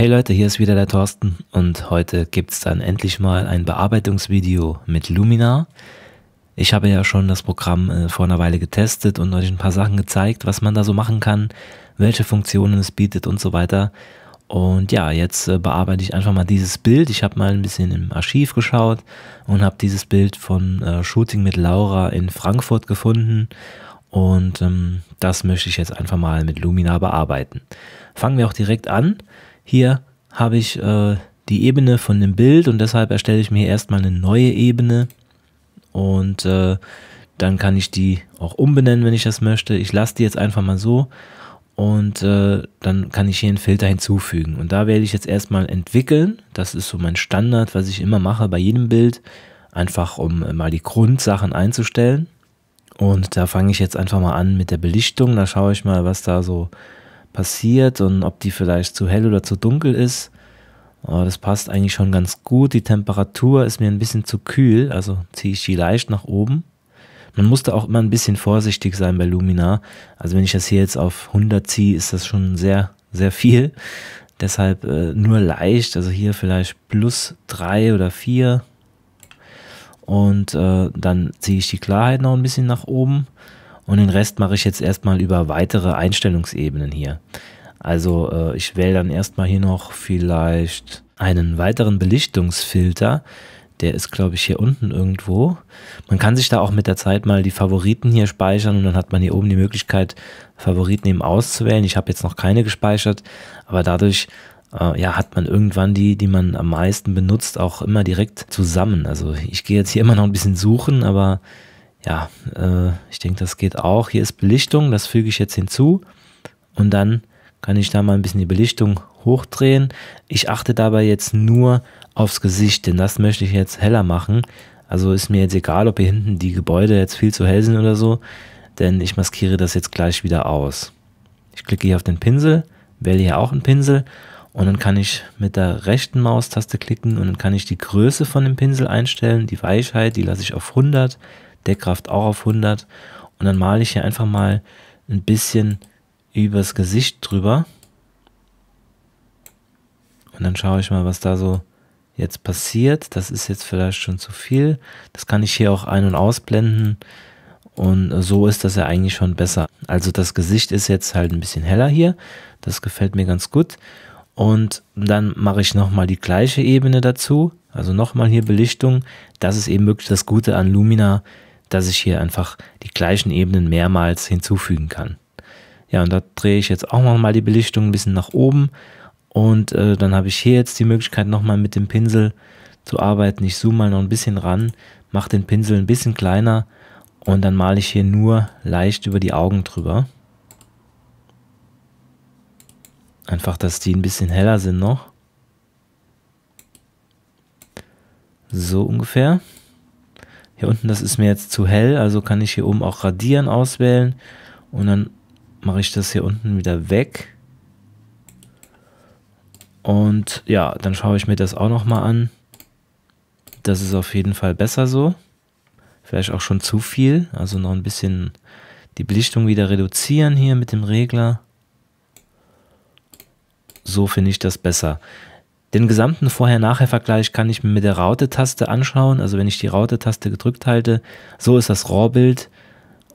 Hey Leute, hier ist wieder der Thorsten und heute gibt es dann endlich mal ein Bearbeitungsvideo mit Luminar. Ich habe ja schon das Programm äh, vor einer Weile getestet und euch ein paar Sachen gezeigt, was man da so machen kann, welche Funktionen es bietet und so weiter. Und ja, jetzt äh, bearbeite ich einfach mal dieses Bild. Ich habe mal ein bisschen im Archiv geschaut und habe dieses Bild von äh, Shooting mit Laura in Frankfurt gefunden und ähm, das möchte ich jetzt einfach mal mit Luminar bearbeiten. Fangen wir auch direkt an hier habe ich äh, die Ebene von dem Bild und deshalb erstelle ich mir erstmal eine neue Ebene und äh, dann kann ich die auch umbenennen, wenn ich das möchte. Ich lasse die jetzt einfach mal so und äh, dann kann ich hier einen Filter hinzufügen. Und da werde ich jetzt erstmal entwickeln. Das ist so mein Standard, was ich immer mache bei jedem Bild, einfach um äh, mal die Grundsachen einzustellen. Und da fange ich jetzt einfach mal an mit der Belichtung. Da schaue ich mal, was da so passiert und ob die vielleicht zu hell oder zu dunkel ist. Aber das passt eigentlich schon ganz gut. Die Temperatur ist mir ein bisschen zu kühl, also ziehe ich die leicht nach oben. Man musste auch immer ein bisschen vorsichtig sein bei Luminar. Also wenn ich das hier jetzt auf 100 ziehe, ist das schon sehr, sehr viel. Deshalb äh, nur leicht, also hier vielleicht plus 3 oder 4. Und äh, dann ziehe ich die Klarheit noch ein bisschen nach oben und den Rest mache ich jetzt erstmal über weitere Einstellungsebenen hier. Also äh, ich wähle dann erstmal hier noch vielleicht einen weiteren Belichtungsfilter. Der ist, glaube ich, hier unten irgendwo. Man kann sich da auch mit der Zeit mal die Favoriten hier speichern und dann hat man hier oben die Möglichkeit, Favoriten eben auszuwählen. Ich habe jetzt noch keine gespeichert, aber dadurch äh, ja, hat man irgendwann die, die man am meisten benutzt, auch immer direkt zusammen. Also ich gehe jetzt hier immer noch ein bisschen suchen, aber ja, äh, ich denke, das geht auch. Hier ist Belichtung, das füge ich jetzt hinzu. Und dann kann ich da mal ein bisschen die Belichtung hochdrehen. Ich achte dabei jetzt nur aufs Gesicht, denn das möchte ich jetzt heller machen. Also ist mir jetzt egal, ob hier hinten die Gebäude jetzt viel zu hell sind oder so, denn ich maskiere das jetzt gleich wieder aus. Ich klicke hier auf den Pinsel, wähle hier auch einen Pinsel und dann kann ich mit der rechten Maustaste klicken und dann kann ich die Größe von dem Pinsel einstellen, die Weichheit, die lasse ich auf 100 Deckkraft auch auf 100 und dann male ich hier einfach mal ein bisschen übers Gesicht drüber und dann schaue ich mal, was da so jetzt passiert. Das ist jetzt vielleicht schon zu viel. Das kann ich hier auch ein- und ausblenden. Und so ist das ja eigentlich schon besser. Also das Gesicht ist jetzt halt ein bisschen heller hier. Das gefällt mir ganz gut. Und dann mache ich nochmal die gleiche Ebene dazu. Also nochmal hier Belichtung. Das ist eben wirklich das Gute an Lumina dass ich hier einfach die gleichen Ebenen mehrmals hinzufügen kann. Ja, und da drehe ich jetzt auch nochmal die Belichtung ein bisschen nach oben und äh, dann habe ich hier jetzt die Möglichkeit nochmal mit dem Pinsel zu arbeiten. Ich zoome mal noch ein bisschen ran, mache den Pinsel ein bisschen kleiner und dann male ich hier nur leicht über die Augen drüber. Einfach, dass die ein bisschen heller sind noch. So ungefähr hier unten, das ist mir jetzt zu hell, also kann ich hier oben auch radieren auswählen und dann mache ich das hier unten wieder weg. Und ja, dann schaue ich mir das auch nochmal an. Das ist auf jeden Fall besser so. Vielleicht auch schon zu viel, also noch ein bisschen die Belichtung wieder reduzieren hier mit dem Regler. So finde ich das besser. Den gesamten Vorher-Nachher-Vergleich kann ich mir mit der Raute-Taste anschauen. Also wenn ich die Raute-Taste gedrückt halte, so ist das Rohrbild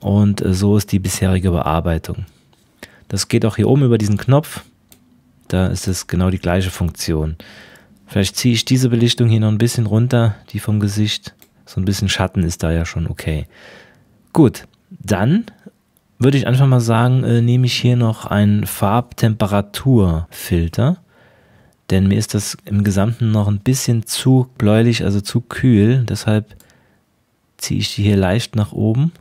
und äh, so ist die bisherige Bearbeitung. Das geht auch hier oben über diesen Knopf. Da ist es genau die gleiche Funktion. Vielleicht ziehe ich diese Belichtung hier noch ein bisschen runter, die vom Gesicht. So ein bisschen Schatten ist da ja schon okay. Gut, dann würde ich einfach mal sagen, äh, nehme ich hier noch einen Farbtemperaturfilter. Denn mir ist das im Gesamten noch ein bisschen zu bläulich, also zu kühl. Deshalb ziehe ich die hier leicht nach oben.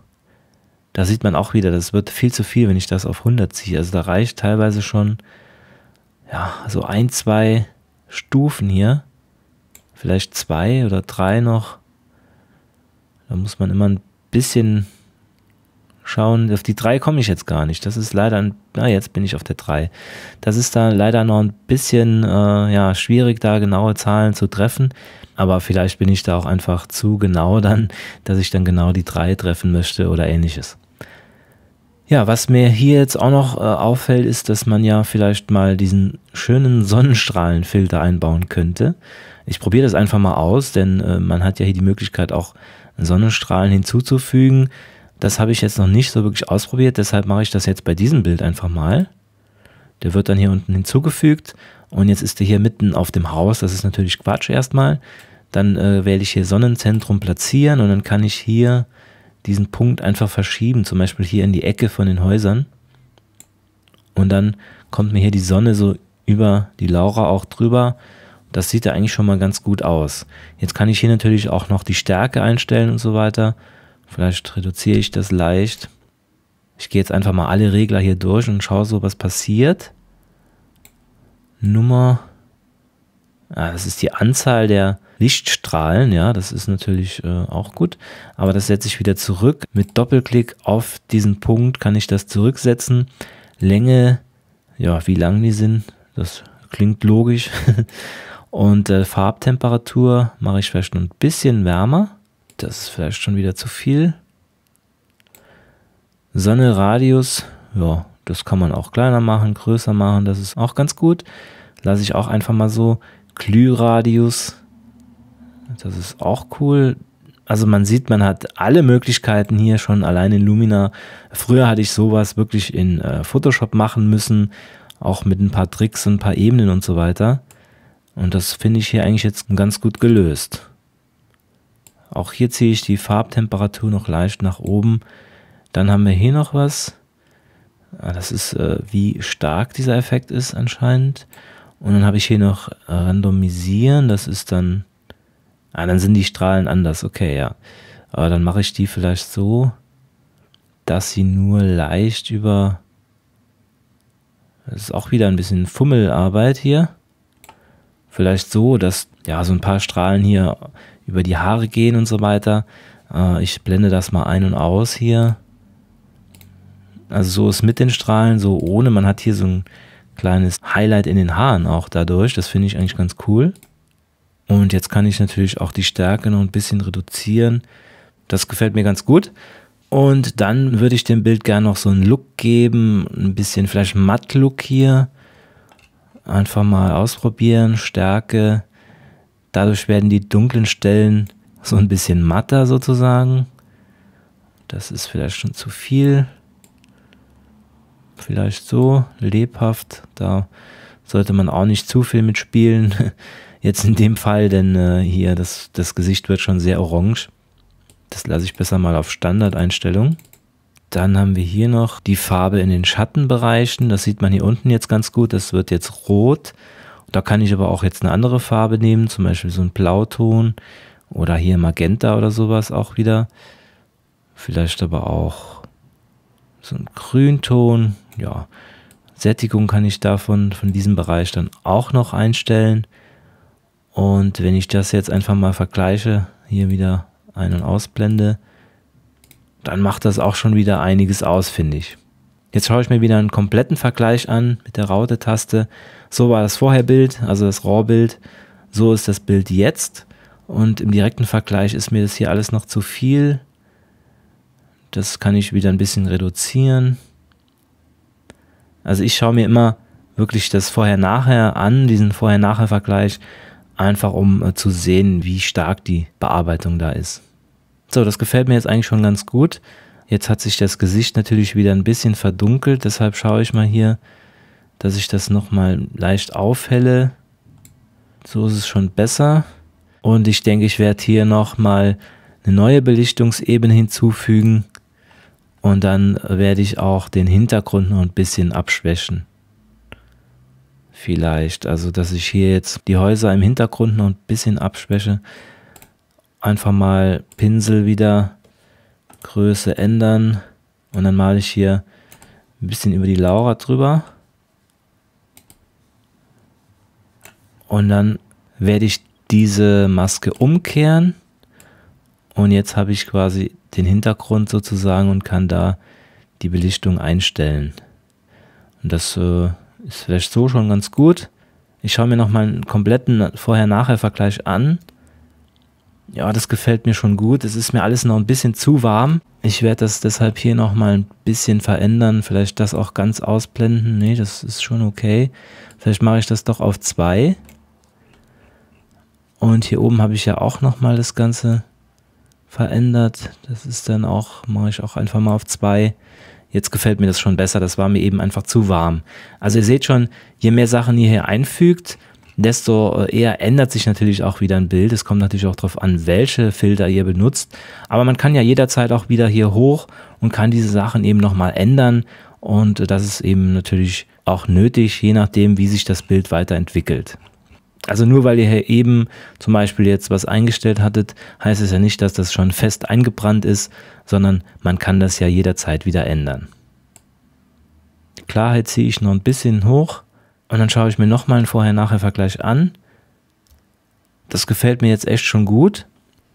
Da sieht man auch wieder, das wird viel zu viel, wenn ich das auf 100 ziehe. Also da reicht teilweise schon ja, so ein, zwei Stufen hier. Vielleicht zwei oder drei noch. Da muss man immer ein bisschen schauen. Auf die 3 komme ich jetzt gar nicht. Das ist leider, ein, na jetzt bin ich auf der 3. Das ist da leider noch ein bisschen äh, ja, schwierig, da genaue Zahlen zu treffen. Aber vielleicht bin ich da auch einfach zu genau dann, dass ich dann genau die 3 treffen möchte oder ähnliches. Ja, was mir hier jetzt auch noch äh, auffällt, ist, dass man ja vielleicht mal diesen schönen Sonnenstrahlenfilter einbauen könnte. Ich probiere das einfach mal aus, denn äh, man hat ja hier die Möglichkeit auch Sonnenstrahlen hinzuzufügen. Das habe ich jetzt noch nicht so wirklich ausprobiert, deshalb mache ich das jetzt bei diesem Bild einfach mal. Der wird dann hier unten hinzugefügt und jetzt ist er hier mitten auf dem Haus, das ist natürlich Quatsch erstmal. Dann äh, wähle ich hier Sonnenzentrum platzieren und dann kann ich hier diesen Punkt einfach verschieben, zum Beispiel hier in die Ecke von den Häusern. Und dann kommt mir hier die Sonne so über die Laura auch drüber. Das sieht ja eigentlich schon mal ganz gut aus. Jetzt kann ich hier natürlich auch noch die Stärke einstellen und so weiter. Vielleicht reduziere ich das leicht. Ich gehe jetzt einfach mal alle Regler hier durch und schaue so, was passiert. Nummer. Ah, das ist die Anzahl der Lichtstrahlen, ja, das ist natürlich äh, auch gut. Aber das setze ich wieder zurück. Mit Doppelklick auf diesen Punkt kann ich das zurücksetzen. Länge, ja, wie lang die sind, das klingt logisch. Und äh, Farbtemperatur mache ich vielleicht ein bisschen wärmer das ist vielleicht schon wieder zu viel. Sonne, Radius, ja, das kann man auch kleiner machen, größer machen, das ist auch ganz gut. Lasse ich auch einfach mal so. Glühradius, das ist auch cool. Also man sieht, man hat alle Möglichkeiten hier schon allein in Lumina. Früher hatte ich sowas wirklich in äh, Photoshop machen müssen, auch mit ein paar Tricks und ein paar Ebenen und so weiter. Und das finde ich hier eigentlich jetzt ganz gut gelöst. Auch hier ziehe ich die Farbtemperatur noch leicht nach oben. Dann haben wir hier noch was. Ah, das ist, äh, wie stark dieser Effekt ist anscheinend. Und dann habe ich hier noch randomisieren. Das ist dann... Ah, dann sind die Strahlen anders. Okay, ja. Aber dann mache ich die vielleicht so, dass sie nur leicht über... Das ist auch wieder ein bisschen Fummelarbeit hier vielleicht so, dass ja so ein paar Strahlen hier über die Haare gehen und so weiter. Äh, ich blende das mal ein und aus hier. Also so ist mit den Strahlen, so ohne. Man hat hier so ein kleines Highlight in den Haaren auch dadurch. Das finde ich eigentlich ganz cool. Und jetzt kann ich natürlich auch die Stärke noch ein bisschen reduzieren. Das gefällt mir ganz gut. Und dann würde ich dem Bild gerne noch so einen Look geben, ein bisschen vielleicht matt Look hier. Einfach mal ausprobieren, Stärke. Dadurch werden die dunklen Stellen so ein bisschen matter sozusagen. Das ist vielleicht schon zu viel. Vielleicht so lebhaft. Da sollte man auch nicht zu viel mitspielen. Jetzt in dem Fall, denn äh, hier das, das Gesicht wird schon sehr orange. Das lasse ich besser mal auf Standardeinstellung. Dann haben wir hier noch die Farbe in den Schattenbereichen. Das sieht man hier unten jetzt ganz gut. Das wird jetzt rot. Da kann ich aber auch jetzt eine andere Farbe nehmen, zum Beispiel so ein Blauton oder hier Magenta oder sowas auch wieder. Vielleicht aber auch so ein Grünton. Ja, Sättigung kann ich davon, von diesem Bereich dann auch noch einstellen. Und wenn ich das jetzt einfach mal vergleiche, hier wieder ein- und ausblende, dann macht das auch schon wieder einiges aus, finde ich. Jetzt schaue ich mir wieder einen kompletten Vergleich an mit der Raute-Taste. So war das Vorherbild, also das RAW-Bild. So ist das Bild jetzt. Und im direkten Vergleich ist mir das hier alles noch zu viel. Das kann ich wieder ein bisschen reduzieren. Also ich schaue mir immer wirklich das Vorher-Nachher an, diesen Vorher-Nachher-Vergleich, einfach um äh, zu sehen, wie stark die Bearbeitung da ist. So, das gefällt mir jetzt eigentlich schon ganz gut. Jetzt hat sich das Gesicht natürlich wieder ein bisschen verdunkelt, deshalb schaue ich mal hier, dass ich das nochmal leicht aufhelle. So ist es schon besser. Und ich denke, ich werde hier nochmal eine neue Belichtungsebene hinzufügen. Und dann werde ich auch den Hintergrund noch ein bisschen abschwächen. Vielleicht, also dass ich hier jetzt die Häuser im Hintergrund noch ein bisschen abschwäche einfach mal Pinsel wieder Größe ändern und dann male ich hier ein bisschen über die Laura drüber. Und dann werde ich diese Maske umkehren und jetzt habe ich quasi den Hintergrund sozusagen und kann da die Belichtung einstellen. Und das äh, ist vielleicht so schon ganz gut. Ich schaue mir noch mal einen kompletten Vorher-Nachher-Vergleich an. Ja, das gefällt mir schon gut. Es ist mir alles noch ein bisschen zu warm. Ich werde das deshalb hier nochmal ein bisschen verändern. Vielleicht das auch ganz ausblenden. Nee, das ist schon okay. Vielleicht mache ich das doch auf 2. Und hier oben habe ich ja auch nochmal das Ganze verändert. Das ist dann auch, mache ich auch einfach mal auf 2. Jetzt gefällt mir das schon besser. Das war mir eben einfach zu warm. Also ihr seht schon, je mehr Sachen ihr hier einfügt, desto äh, eher ändert sich natürlich auch wieder ein Bild. Es kommt natürlich auch darauf an, welche Filter ihr benutzt. Aber man kann ja jederzeit auch wieder hier hoch und kann diese Sachen eben nochmal ändern. Und äh, das ist eben natürlich auch nötig, je nachdem, wie sich das Bild weiterentwickelt. Also nur weil ihr hier eben zum Beispiel jetzt was eingestellt hattet, heißt es ja nicht, dass das schon fest eingebrannt ist, sondern man kann das ja jederzeit wieder ändern. Klarheit ziehe ich noch ein bisschen hoch und dann schaue ich mir nochmal einen Vorher-Nachher-Vergleich an. Das gefällt mir jetzt echt schon gut.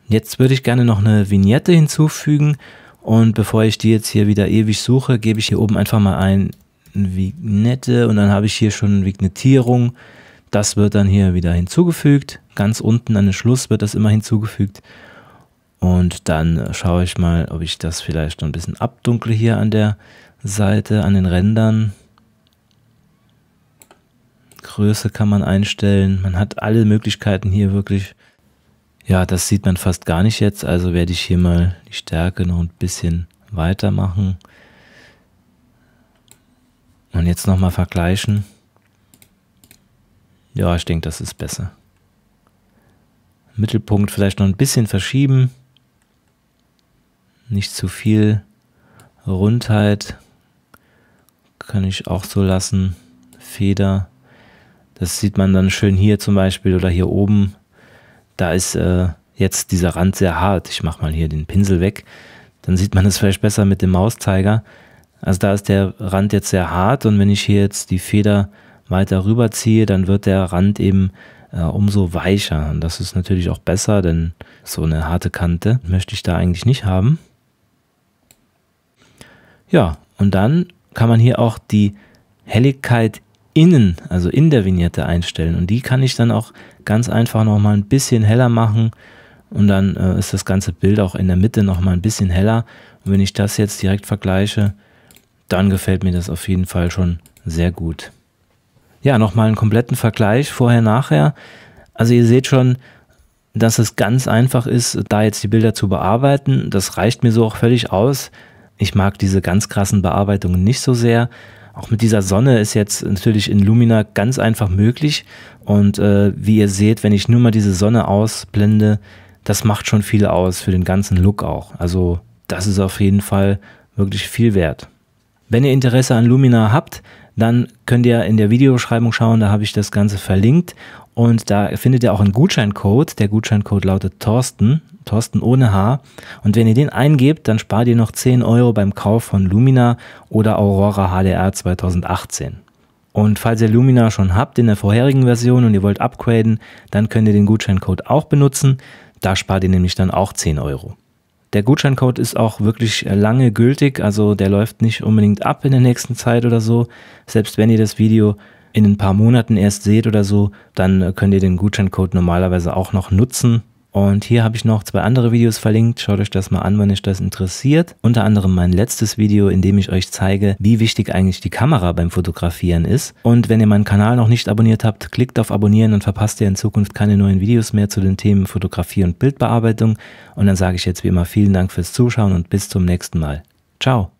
Jetzt würde ich gerne noch eine Vignette hinzufügen. Und bevor ich die jetzt hier wieder ewig suche, gebe ich hier oben einfach mal ein Vignette und dann habe ich hier schon Vignettierung. Das wird dann hier wieder hinzugefügt. Ganz unten an den Schluss wird das immer hinzugefügt. Und dann schaue ich mal, ob ich das vielleicht noch ein bisschen abdunkle hier an der Seite, an den Rändern. Größe kann man einstellen. Man hat alle Möglichkeiten hier wirklich. Ja, das sieht man fast gar nicht jetzt. Also werde ich hier mal die Stärke noch ein bisschen weitermachen. Und jetzt nochmal vergleichen. Ja, ich denke, das ist besser. Mittelpunkt vielleicht noch ein bisschen verschieben. Nicht zu viel Rundheit. Kann ich auch so lassen. Feder. Das sieht man dann schön hier zum Beispiel oder hier oben. Da ist äh, jetzt dieser Rand sehr hart. Ich mache mal hier den Pinsel weg. Dann sieht man es vielleicht besser mit dem Mauszeiger. Also da ist der Rand jetzt sehr hart und wenn ich hier jetzt die Feder weiter rüberziehe, dann wird der Rand eben äh, umso weicher. Und das ist natürlich auch besser, denn so eine harte Kante möchte ich da eigentlich nicht haben. Ja, und dann kann man hier auch die Helligkeit innen, also in der Vignette einstellen. Und die kann ich dann auch ganz einfach nochmal ein bisschen heller machen. Und dann äh, ist das ganze Bild auch in der Mitte nochmal ein bisschen heller. Und wenn ich das jetzt direkt vergleiche, dann gefällt mir das auf jeden Fall schon sehr gut. Ja, nochmal einen kompletten Vergleich vorher, nachher. Also ihr seht schon, dass es ganz einfach ist, da jetzt die Bilder zu bearbeiten. Das reicht mir so auch völlig aus. Ich mag diese ganz krassen Bearbeitungen nicht so sehr auch mit dieser Sonne ist jetzt natürlich in Lumina ganz einfach möglich. Und äh, wie ihr seht, wenn ich nur mal diese Sonne ausblende, das macht schon viel aus für den ganzen Look auch. Also das ist auf jeden Fall wirklich viel wert. Wenn ihr Interesse an Lumina habt, dann könnt ihr in der Videobeschreibung schauen, da habe ich das Ganze verlinkt und da findet ihr auch einen Gutscheincode. Der Gutscheincode lautet Thorsten Thorsten ohne H. Und wenn ihr den eingebt, dann spart ihr noch 10 Euro beim Kauf von Lumina oder Aurora HDR 2018. Und falls ihr Lumina schon habt in der vorherigen Version und ihr wollt upgraden, dann könnt ihr den Gutscheincode auch benutzen. Da spart ihr nämlich dann auch 10 Euro. Der Gutscheincode ist auch wirklich lange gültig, also der läuft nicht unbedingt ab in der nächsten Zeit oder so. Selbst wenn ihr das Video in ein paar Monaten erst seht oder so, dann könnt ihr den Gutscheincode normalerweise auch noch nutzen. Und hier habe ich noch zwei andere Videos verlinkt. Schaut euch das mal an, wenn euch das interessiert. Unter anderem mein letztes Video, in dem ich euch zeige, wie wichtig eigentlich die Kamera beim Fotografieren ist. Und wenn ihr meinen Kanal noch nicht abonniert habt, klickt auf Abonnieren und verpasst ihr in Zukunft keine neuen Videos mehr zu den Themen Fotografie und Bildbearbeitung. Und dann sage ich jetzt wie immer vielen Dank fürs Zuschauen und bis zum nächsten Mal. Ciao!